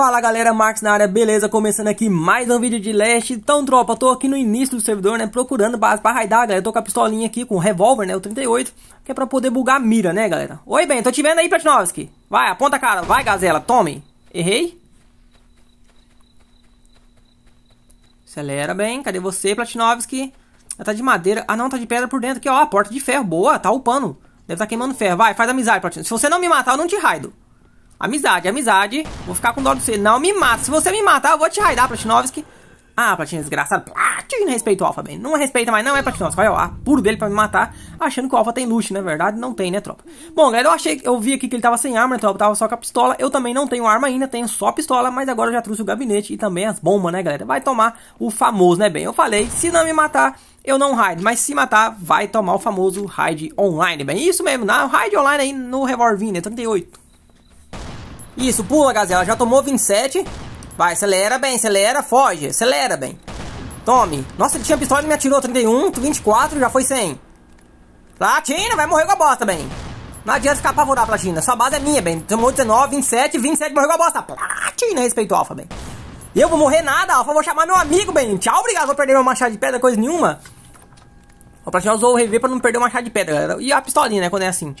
Fala galera, Max na área, beleza? Começando aqui mais um vídeo de Leste. Então, tropa, tô aqui no início do servidor, né? Procurando base pra raidar, galera. Eu tô com a pistolinha aqui, com o revólver, né? O 38, que é pra poder bugar a mira, né, galera? Oi, bem, tô te vendo aí, Platinovski. Vai, aponta a cara, vai, gazela, tome. Errei? Acelera, bem. Cadê você, Platinovski? Ela tá de madeira. Ah, não, tá de pedra por dentro aqui, ó. Porta de ferro, boa, tá upando. Deve tá queimando ferro. Vai, faz amizade, Platinovski. Se você não me matar, eu não te raido. Amizade, amizade. Vou ficar com dó de você. Não me mata. Se você me matar, eu vou te raidar, Platinovski. Ah, Platina desgraçado. Platina ah, respeito o Alpha bem. Não respeita, mas não é Platinovski. Vai lá, puro dele pra me matar. Achando que o Alpha tem luxo, na é verdade. Não tem, né, tropa? Bom, galera, eu achei. Eu vi aqui que ele tava sem arma, né, tropa? Tava só com a pistola. Eu também não tenho arma ainda, tenho só pistola. Mas agora eu já trouxe o gabinete e também as bombas, né, galera? Vai tomar o famoso, né, bem? Eu falei, se não me matar, eu não raid, mas se matar, vai tomar o famoso raid online, bem. Isso mesmo, na raid online aí no revolvinho, né? 38. Isso, pula, Gazela. Já tomou 27. Vai, acelera bem, acelera, foge, acelera bem. Tome. Nossa, ele tinha pistola e me atirou 31, 24, já foi 100. Platina, vai morrer com a bosta, bem. Não adianta ficar apavorado, Platina. Sua base é minha, bem. Tomou 19, 27, 27, morreu com a bosta. Platina, respeito Alfa, bem. Eu vou morrer nada, Alfa. Vou chamar meu amigo, bem. Tchau, obrigado. Vou perder meu machado de pedra, coisa nenhuma. O Platina usou o reviver pra não perder o machado de pedra, galera. E a pistolinha, né, quando é assim.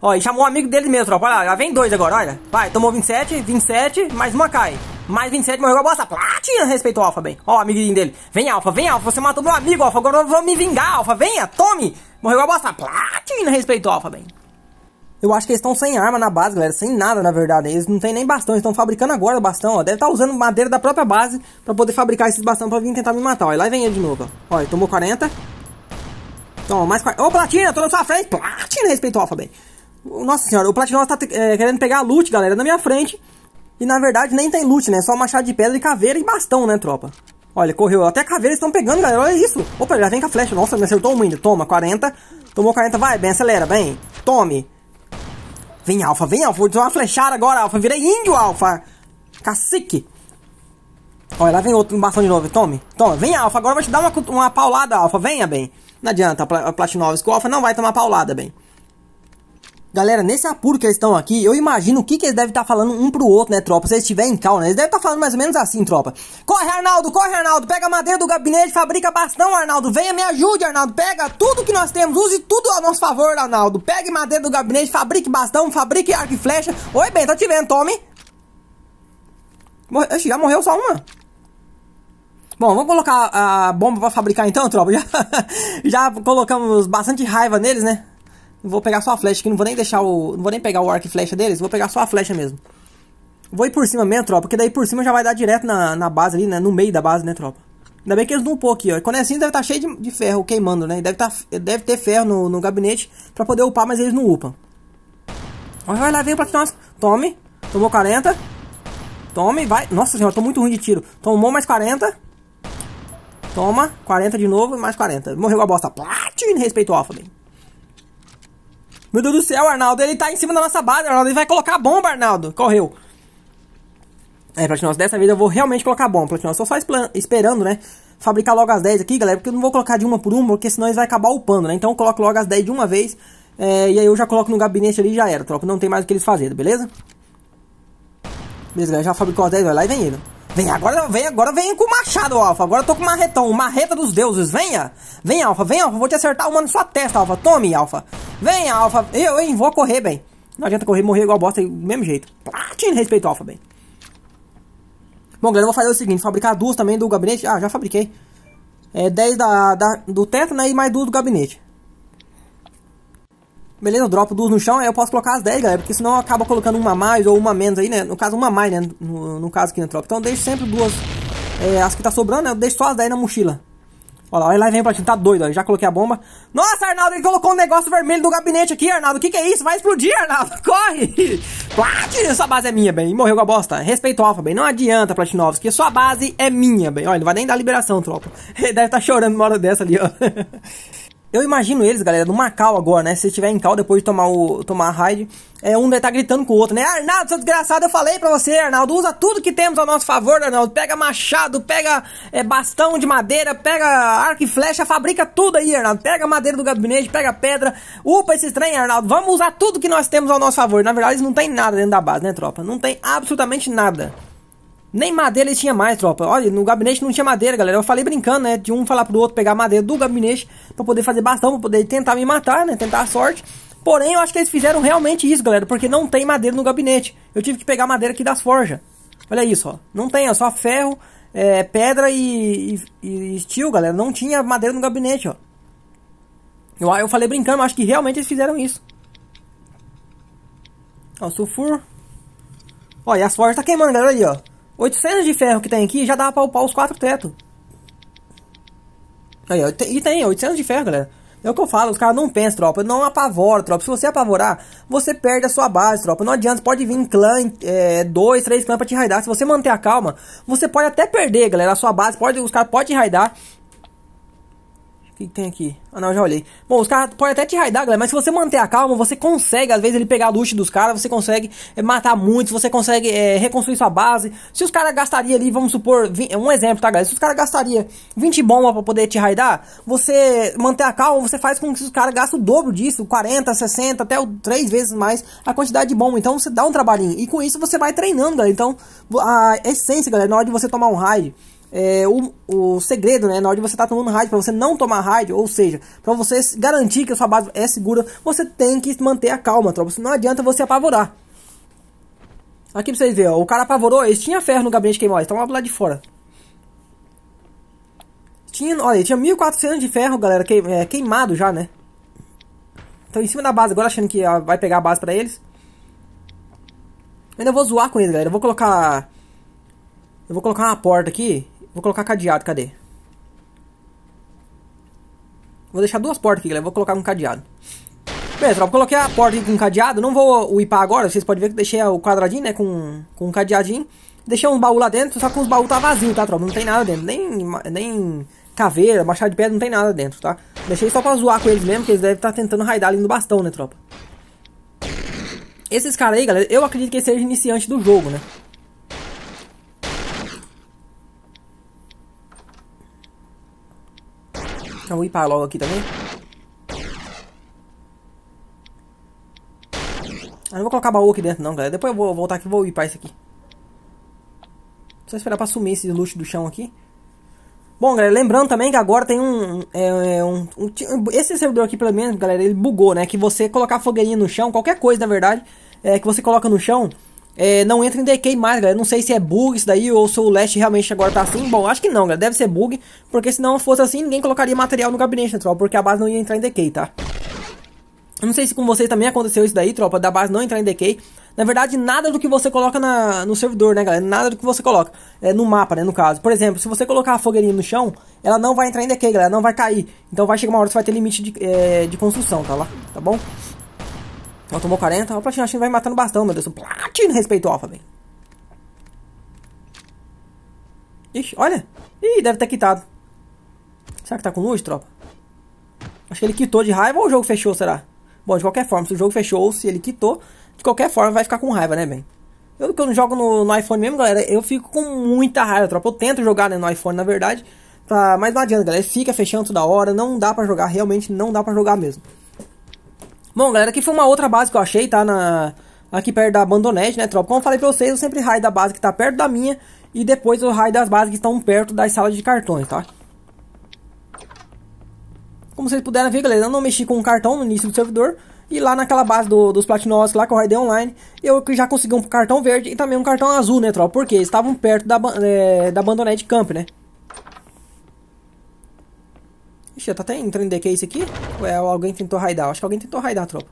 Ó, e chamou um amigo dele mesmo, tropa. Olha lá, já vem dois agora, olha. Vai, tomou 27, 27, mais uma cai. Mais 27, morreu a bosta. Platina, ah, respeito ao Alfa bem. Ó, amiguinho dele. Vem, alfa vem, alfa Você matou meu amigo, alfa Agora eu vou me vingar, alfa Venha, tome. Morreu a bosta. Platina, ah, respeito ao Alfa bem. Eu acho que eles estão sem arma na base, galera. Sem nada, na verdade. Eles não tem nem bastão. Eles estão fabricando agora o bastão, ó. Deve estar tá usando madeira da própria base pra poder fabricar esses bastão pra vir tentar me matar, ó. E lá vem ele de novo, ó. Ó, tomou 40. Toma, mais 40. Ô, Platina, tô na sua frente. Platina, respeito ao Alfa bem. Nossa senhora, o Platinola tá é, querendo pegar a loot, galera, na minha frente. E na verdade nem tem loot, né? É só machado de pedra e caveira e bastão, né, tropa? Olha, correu. Até caveira estão pegando, galera. Olha isso. Opa, já vem com a flecha. Nossa, me acertou muito. Toma, 40. Tomou 40. Vai, bem, acelera, bem. Tome. Vem, Alfa, vem, Alfa. Vou dar uma flechada agora, Alfa. Virei índio, Alfa. Cacique. Olha, lá vem outro bastão de novo. Tome, toma. Vem, Alfa. Agora eu vou te dar uma, uma paulada, Alfa. Venha, bem. Não adianta, Platinovski. O Alfa não vai tomar paulada, bem. Galera, nesse apuro que eles estão aqui, eu imagino o que, que eles devem estar tá falando um pro outro, né, tropa? Se eles estiverem em calma, né? Eles devem estar tá falando mais ou menos assim, tropa. Corre, Arnaldo, corre, Arnaldo. Pega a madeira do gabinete, fabrica bastão, Arnaldo. Venha, me ajude, Arnaldo. Pega tudo que nós temos, use tudo a nosso favor, Arnaldo. Pegue madeira do gabinete, fabrique bastão, fabrique arco e flecha. Oi, bem, tá te vendo, tome. Morre... Oxi, já morreu só uma. Bom, vamos colocar a bomba pra fabricar então, tropa. Já, já colocamos bastante raiva neles, né? Vou pegar só a flecha aqui, não vou nem deixar o... Não vou nem pegar o arco e flecha deles, vou pegar só a flecha mesmo. Vou ir por cima mesmo, tropa, porque daí por cima já vai dar direto na, na base ali, né? No meio da base, né, tropa? Ainda bem que eles não upou aqui, ó. Quando é assim, deve estar tá cheio de, de, ferro queimando, né? Deve, tá, deve ter ferro no, no gabinete pra poder upar, mas eles não upam. Olha, vai lá, veio pra aqui, Tome. Tomou 40. Tome, vai. Nossa senhora, tô muito ruim de tiro. Tomou mais 40. Toma. 40 de novo e mais 40. Morreu a bosta. Platin, respeito o alfa, meu Deus do céu, Arnaldo, ele tá em cima da nossa base, Arnaldo. Ele vai colocar a bomba, Arnaldo. Correu. É, Platinós, dessa vez eu vou realmente colocar a bomba, Platinós. Tô só esperando, né? Fabricar logo as 10 aqui, galera, porque eu não vou colocar de uma por uma, porque senão eles vai acabar upando, né? Então eu coloco logo as 10 de uma vez, é, e aí eu já coloco no gabinete ali e já era, troco. Não tem mais o que eles fazerem, beleza? Beleza, galera, já fabricou as 10, vai lá e vem ele. Vem, agora vem, agora vem com o machado, Alfa. Agora eu tô com o marretão, marreta dos deuses. Venha. Vem, Alfa, vem, Alfa. Vou te acertar uma na sua testa, Alfa. Tome, Alfa. Vem, Alfa. Eu, hein, vou correr, bem. Não adianta correr, morrer igual bosta, do mesmo jeito. Platina, respeito, Alfa, bem. Bom, galera, eu vou fazer o seguinte. Fabricar duas também do gabinete. Ah, já fabriquei. É 10 da, da, do teto, né, e mais duas do gabinete. Beleza, eu dropo duas no chão, aí eu posso colocar as 10, galera, porque senão acaba colocando uma a mais ou uma menos aí, né? No caso, uma a mais, né? No, no caso aqui na tropa. Então eu deixo sempre duas, é, as que tá sobrando, né? Eu deixo só as 10 na mochila. Olha lá, olha lá, vem pra gente tá doido, ó. já coloquei a bomba. Nossa, Arnaldo, ele colocou um negócio vermelho no gabinete aqui, Arnaldo. O que que é isso? Vai explodir, Arnaldo, corre! Platine, sua base é minha, bem. Morreu com a bosta. Respeito o bem. Não adianta, Platinovski, sua base é minha, bem. Olha, não vai nem dar liberação, tropa. Ele deve estar tá chorando uma hora dessa ali, ó. Eu imagino eles, galera, do Macau agora, né? Se estiver em cal depois de tomar, o, tomar a raid, é, um deve estar tá gritando com o outro, né? Arnaldo, seu desgraçado, eu falei pra você, Arnaldo, usa tudo que temos ao nosso favor, Arnaldo. Pega machado, pega é, bastão de madeira, pega arco e flecha, fabrica tudo aí, Arnaldo. Pega madeira do gabinete, pega pedra, upa esse trem, Arnaldo. Vamos usar tudo que nós temos ao nosso favor. Na verdade, eles não tem nada dentro da base, né, tropa? Não tem absolutamente nada. Nem madeira eles tinham mais, tropa. Olha, no gabinete não tinha madeira, galera. Eu falei brincando, né? De um falar pro outro pegar madeira do gabinete pra poder fazer bastão, pra poder tentar me matar, né? Tentar a sorte. Porém, eu acho que eles fizeram realmente isso, galera, porque não tem madeira no gabinete. Eu tive que pegar madeira aqui das forjas. Olha isso, ó. Não tem, ó. É só ferro, é, pedra e, e, steel, galera. Não tinha madeira no gabinete, ó. Eu, eu falei brincando, mas acho que realmente eles fizeram isso. Ó, sulfur. Ó, e as forjas tá queimando, galera, ali, ó. 800 de ferro que tem aqui já dá pra upar os quatro tetos. Aí, e tem 800 de ferro, galera. É o que eu falo, os caras não pensam, tropa. Não apavora, tropa. Se você apavorar, você perde a sua base, tropa. Não adianta, pode vir clã, é, dois, três clãs pra te raidar. Se você manter a calma, você pode até perder, galera. A sua base, pode, os caras podem te raidar. O que, que tem aqui? Ah, não, já olhei. Bom, os caras podem até te raidar, galera, mas se você manter a calma, você consegue, às vezes, ele pegar a loot dos caras, você consegue é, matar muitos, você consegue é, reconstruir sua base. Se os caras gastariam ali, vamos supor, eh, um exemplo, tá, galera? Se os caras gastariam 20 bombas pra poder te raidar, você manter a calma, você faz com que os caras gastem o dobro disso, 40, 60, até o 3 vezes mais a quantidade de bomba. Então, você dá um trabalhinho. E com isso, você vai treinando, galera. Então, a essência, galera, na hora de você tomar um raid, é, o, o segredo, né, na hora de você estar tá tomando raid, para você não tomar raid, ou seja, para você garantir que a sua base é segura, você tem que manter a calma, tropa. Não adianta você apavorar. Aqui pra vocês verem, ó, o cara apavorou, eles tinham ferro no gabinete queimado, estão lá de fora. Tinha, olha, tinha 1400 de ferro, galera, que, é, queimado já, né? Então em cima da base agora, achando que ó, ah, vai pegar a base pra eles. Eu ainda vou zoar com eles, galera. Eu vou colocar... Eu vou colocar uma porta aqui. Vou colocar cadeado, cadê? Vou deixar duas portas aqui, galera. Vou colocar um cadeado. Beleza, tropa, coloquei a porta aqui com um cadeado. Não vou wipar agora, vocês podem ver que deixei o quadradinho, né, com, com um cadeadinho. Deixei um baú lá dentro, só que os baús tá vazio, tá, tropa? Não tem nada dentro, nem, nem caveira, machado de pedra, não tem nada dentro, tá? Deixei só pra zoar com eles mesmo, que eles devem estar tá tentando raidar ali no bastão, né, tropa? Esses caras aí, galera, eu acredito que seja iniciante do jogo, né? vou tá ir para logo aqui também. Eu não vou colocar baú aqui dentro não, galera. Depois eu vou voltar aqui e vou ipar isso aqui. Só esperar para sumir esse luxo do chão aqui. Bom, galera, lembrando também que agora tem um, é, é um, um, Esse servidor aqui, pelo menos, galera, ele bugou, né? Que você colocar fogueirinha no chão, qualquer coisa, na verdade, é, que você coloca no chão, é, não entra em decay mais, galera. Não sei se é bug isso daí ou se o Lash realmente agora tá assim. Bom, acho que não, galera. Deve ser bug. Porque se não fosse assim, ninguém colocaria material no gabinete, né, tropa? Porque a base não ia entrar em decay, tá? não sei se com vocês também aconteceu isso daí, tropa. Da base não entrar em decay. Na verdade, nada do que você coloca na, no servidor, né, galera? Nada do que você coloca. É, no mapa, né, no caso. Por exemplo, se você colocar a fogueirinha no chão, ela não vai entrar em decay, galera. Não vai cair. Então vai chegar uma hora que você vai ter limite de, é, de construção, tá lá? Tá bom? Ela tomou 40. O Platinashin vai matando bastão, meu Deus. Platina respeitou o Alpha, velho. Ixi, olha. Ih, deve ter quitado. Será que tá com luz, tropa? Acho que ele quitou de raiva ou o jogo fechou, será? Bom, de qualquer forma, se o jogo fechou ou se ele quitou, de qualquer forma vai ficar com raiva, né, bem? Eu que eu não jogo no, no, iPhone mesmo, galera, eu fico com muita raiva, tropa. Eu tento jogar né, no iPhone, na verdade, pra... mas não adianta, galera. fica fechando toda hora, não dá pra jogar, realmente não dá pra jogar mesmo. Bom, galera, aqui foi uma outra base que eu achei, tá? Na... Aqui perto da Abandoned, né, tropa? Como eu falei pra vocês, eu sempre raio da base que tá perto da minha e depois eu raio das bases que estão perto das salas de cartões, tá? Como vocês puderam ver, galera, eu não mexi com um cartão no início do servidor. E lá naquela base do, dos Platinos lá que eu raidei online, eu já consegui um cartão verde e também um cartão azul, né, tropa? Porque eles estavam perto da, é, da Bandonete Camp, né? Ixi, até entrando em que é isso aqui? Ou é, alguém tentou raidar? Acho que alguém tentou raidar a tropa.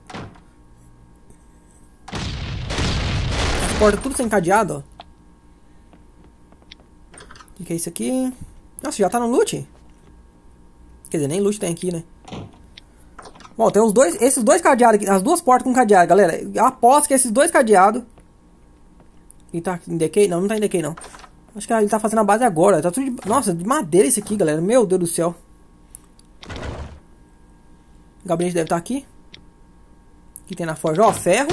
As portas tudo sem cadeado, ó. O que, que é isso aqui? Nossa, já tá no loot? Quer dizer, nem loot tem aqui, né? Bom, tem os dois, esses dois cadeados aqui, as duas portas com cadeado, galera. Eu aposto que esses dois cadeados... E tá em decay? Não, não tá em decay, não. Acho que ele tá fazendo a base agora. Tá tudo de... Nossa, de madeira isso aqui, galera. Meu Deus do céu. O gabinete deve estar tá aqui. Aqui tem na forja, ó, ferro.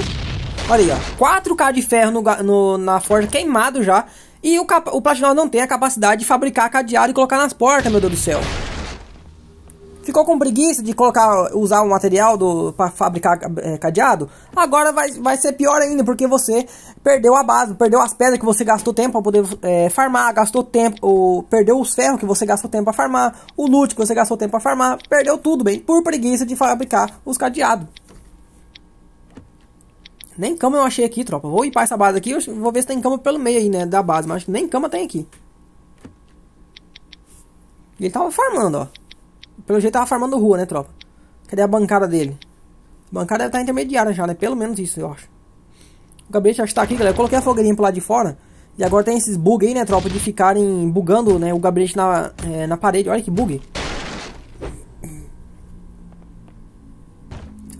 Olha aí, ó. 4K de ferro no, no, na forja queimado já. E o, o Platinum não tem a capacidade de fabricar cadeado e colocar nas portas, meu Deus do céu. Ficou com preguiça de colocar, usar o um material do para fabricar é, cadeado? Agora vai, vai ser pior ainda, porque você perdeu a base, perdeu as pedras que você gastou tempo para poder é, farmar, gastou tempo, ou, perdeu os ferros que você gastou tempo para farmar, o loot que você gastou tempo para farmar, perdeu tudo bem, por preguiça de fabricar os cadeados. Nem cama eu achei aqui, tropa. Vou ir para essa base aqui, vou ver se tem cama pelo meio aí, né, da base, mas acho que nem cama tem aqui. Ele tava farmando, ó. Pelo jeito tava farmando rua, né, tropa? Cadê a bancada dele? A bancada deve estar tá intermediária já, né? Pelo menos isso, eu acho. O gabinete já está aqui, galera. Eu coloquei a fogueirinha pro lado de fora. E agora tem esses bug aí, né, tropa? De ficarem bugando né, o gabinete na, é, na parede. Olha que bug.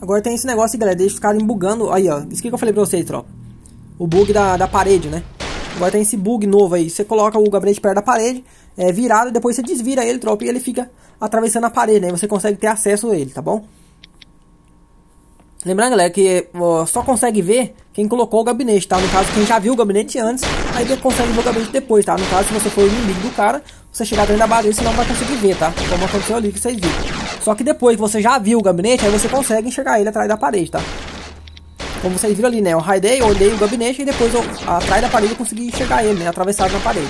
Agora tem esse negócio aí, galera. Deixa os caras bugando. Aí, ó. Isso que eu falei pra vocês, tropa. O bug da, da parede, né? Agora tem esse bug novo aí. Você coloca o gabinete perto da parede, é, virado, depois você desvira ele, tropa, e ele fica atravessando a parede. Aí né? você consegue ter acesso a ele, tá bom? Lembrando, galera, que ó, só consegue ver quem colocou o gabinete, tá? No caso, quem já viu o gabinete antes, aí você consegue ver o gabinete depois, tá? No caso, se você for o inimigo do cara, você chegar dentro da parede, você não vai conseguir ver, tá? Como aconteceu ali que vocês viram. Só que depois que você já viu o gabinete, aí você consegue enxergar ele atrás da parede, tá? Como vocês viram ali, né? Eu raidei, olhei o gabinete e depois eu, atrás da parede eu consegui enxergar ele, né? Atravessado na parede.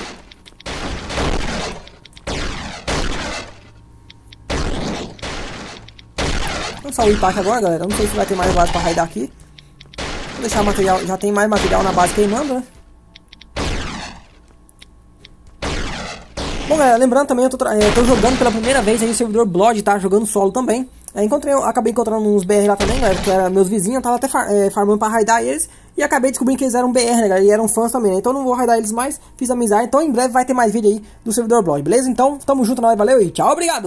Vamos só o impacto agora, galera. Não sei se vai ter mais base pra raidar aqui. Vou deixar material. Já tem mais material na base queimando, né? Bom, galera, lembrando também, eu tô, é, tô jogando pela primeira vez aí o servidor Blood, tá? Jogando solo também. Aí encontrei, acabei encontrando uns BR lá também, galera, que eram meus vizinhos, tava até far, é, eh, farmando pra raidar eles. E acabei descobrindo que eles eram BR, né, galera? E eram fãs também, né? Então não vou raidar eles mais, fiz amizade. Então em breve vai ter mais vídeo aí do servidor blog, beleza? Então, tamo junto, nós, valeu e tchau, obrigado!